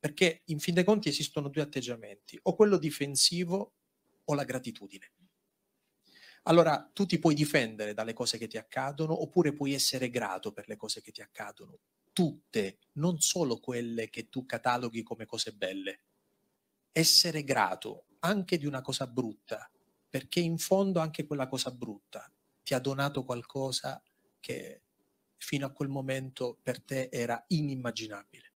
Perché in fin dei conti esistono due atteggiamenti, o quello difensivo o la gratitudine. Allora tu ti puoi difendere dalle cose che ti accadono oppure puoi essere grato per le cose che ti accadono. Tutte, non solo quelle che tu cataloghi come cose belle. Essere grato anche di una cosa brutta, perché in fondo anche quella cosa brutta ti ha donato qualcosa che fino a quel momento per te era inimmaginabile.